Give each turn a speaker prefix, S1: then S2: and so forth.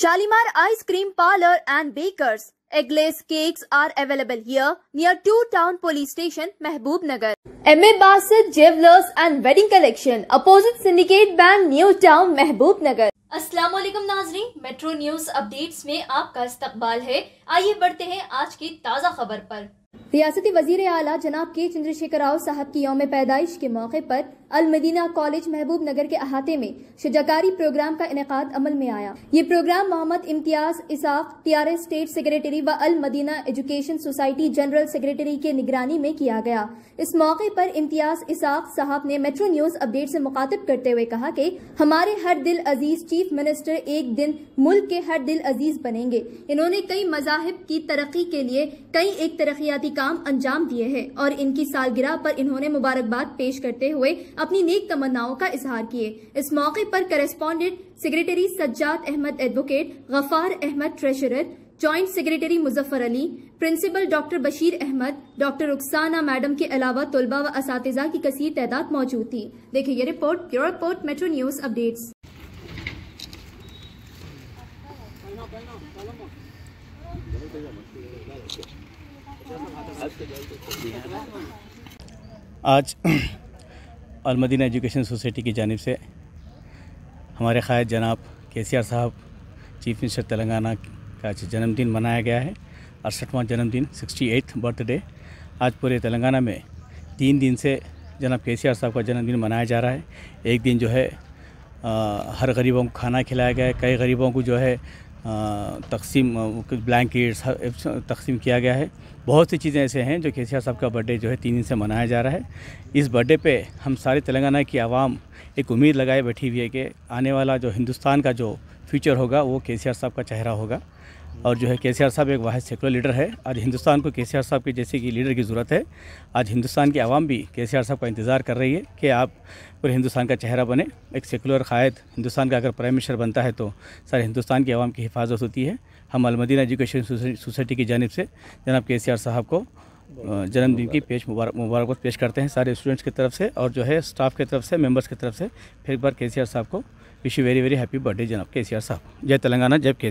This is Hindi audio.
S1: Shalimar Ice Cream Parlor and Bakers. Eggless cakes are available here near Two Town Police Station, Mehboob Nagar. M A Basit Jewelers and Wedding Collection, opposite Syndicate Bank, New Town, Mehboob Nagar. अस्सलाम वालेकुम नाजरीन मेट्रो न्यूज अपडेट्स में आपका इस्तकबाल है आइए बढ़ते हैं आज की ताज़ा खबर पर रियासती वजीर आला जनाब के चंद्रशेखर राव साहब की यौम पैदाइश के मौके पर अलमदीना कॉलेज महबूब नगर के अहाते में शजाकारी प्रोग्राम का इनका अमल में आया ये program Mohammed Imtiaz Ishaq T R S state secretary व Al Madina education society general secretary के निगरानी में किया गया इस मौके पर इम्तियाज इसाक साहब ने मेट्रो न्यूज अपडेट से मुखातिब करते हुए कहा कि हमारे हर दिल अजीज चीफ मिनिस्टर एक दिन मुल्क के हर दिल अजीज बनेंगे इन्होंने कई मजाहब की तरक्की के लिए कई एक तरक्याती काम अंजाम दिए हैं और इनकी सालगिरह पर इन्होंने मुबारकबाद पेश करते हुए अपनी नेक तमन्नाओं का इजहार किए इस मौके पर correspondent secretary Sajjad Ahmed advocate Gaffar Ahmed treasurer joint secretary Muzaffar Ali principal doctor Bashir Ahmed doctor Rukhsana madam के अलावा तलबा व इस की कसीर तादाद मौजूद थी देखिए ये report report metro news updates
S2: आज अलमदीना एजुकेशन सोसाइटी की जानब से हमारे ख़ायद जनाब के सी आर साहब चीफ मिनिस्टर तेलंगाना का जन्मदिन मनाया गया है अड़सठवां जन्मदिन सिक्सटी एट्थ बर्थडे आज पूरे तेलंगाना में तीन दिन से जनाब के सी आर साहब का जन्मदिन मनाया जा रहा है एक दिन जो है आ, हर गरीबों को खाना खिलाया गया है कई गरीबों को जो है तकसीम ब्लैंकेट्स तकसीम किया गया है बहुत सी चीज़ें ऐसे हैं जो केसीआर साहब का बर्थडे जो है तीन दिन से मनाया जा रहा है इस बर्थडे पे हम सारे तेलंगाना की आवाम एक उम्मीद लगाए बैठी हुई है कि आने वाला जो हिंदुस्तान का जो फ्यूचर होगा वो के साहब का चेहरा होगा और जो है के साहब एक वाद सेकुलर लीडर है आज हिंदुस्तान को के साहब के जैसे कि लीडर की ज़रूरत है आज हिंदुस्तान की आवाम भी के साहब का इंतज़ार कर रही है कि आप पूरे हिंदुस्तान का चेहरा बने एक सेकुलर कायद हिंदुस्तान का अगर प्राइम मिनिस्टर बनता है तो सारे हिंदुस्तान की आवाम की हिफाजत होती है हम अलमदीना एजुकेशन सोसाइटी की जानब से जनाब के साहब को जन्मदिन की पेश मुबारक मुबारक पेश करते हैं सारे स्टूडेंट्स की तरफ से और जो है स्टाफ की तरफ से मेंबर्स की तरफ से फिर एक बार के साहब को wish you very very happy birthday जनाब के साहब जय तेलंगाना जय के